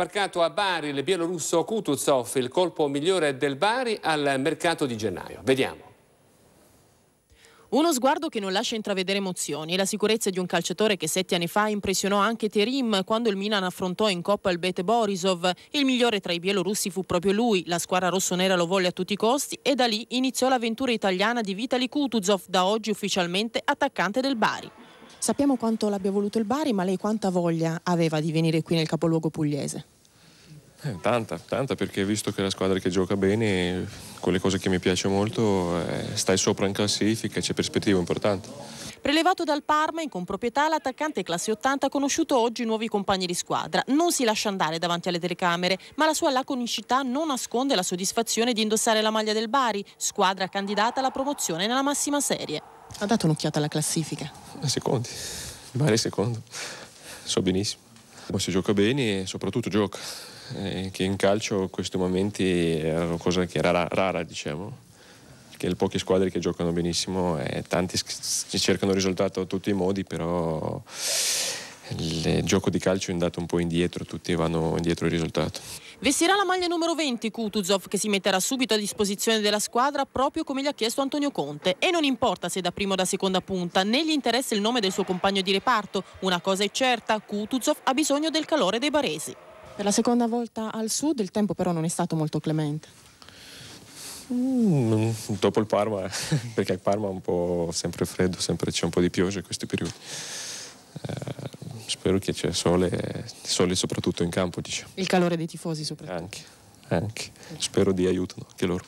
sbarcato a Bari il bielorusso Kutuzov, il colpo migliore del Bari al mercato di gennaio. Vediamo. Uno sguardo che non lascia intravedere emozioni la sicurezza di un calciatore che sette anni fa impressionò anche Terim quando il Milan affrontò in Coppa il Bete Borisov. Il migliore tra i bielorussi fu proprio lui, la squadra rossonera lo volle a tutti i costi e da lì iniziò l'avventura italiana di Vitali Kutuzov, da oggi ufficialmente attaccante del Bari. Sappiamo quanto l'abbia voluto il Bari, ma lei quanta voglia aveva di venire qui nel capoluogo pugliese? Eh, tanta, tanta perché visto che è la squadra che gioca bene, quelle cose che mi piace molto, eh, stai sopra in classifica, c'è prospettiva importante. Prelevato dal Parma in comproprietà, l'attaccante classe 80 ha conosciuto oggi nuovi compagni di squadra. Non si lascia andare davanti alle telecamere, ma la sua laconicità non nasconde la soddisfazione di indossare la maglia del Bari, squadra candidata alla promozione nella massima serie. Ha dato un'occhiata alla classifica? Secondi, male secondo, so benissimo. Ma si gioca bene e soprattutto gioca, eh, che in calcio questi momenti era una cosa che era rara, rara diciamo che le poche squadre che giocano benissimo e eh, tanti cercano risultato a tutti i modi, però il gioco di calcio è andato un po' indietro, tutti vanno indietro il risultato. Vestirà la maglia numero 20 Kutuzov che si metterà subito a disposizione della squadra proprio come gli ha chiesto Antonio Conte e non importa se da prima o da seconda punta, né gli interessa il nome del suo compagno di reparto, una cosa è certa, Kutuzov ha bisogno del calore dei baresi. Per la seconda volta al sud il tempo però non è stato molto clemente. Mm, dopo il Parma, perché il Parma è un po' sempre freddo, sempre c'è un po' di pioggia in questi periodi. Eh, spero che c'è sole, sole soprattutto in campo. Diciamo. Il calore dei tifosi soprattutto. Anche, anche. Spero di aiutano anche loro.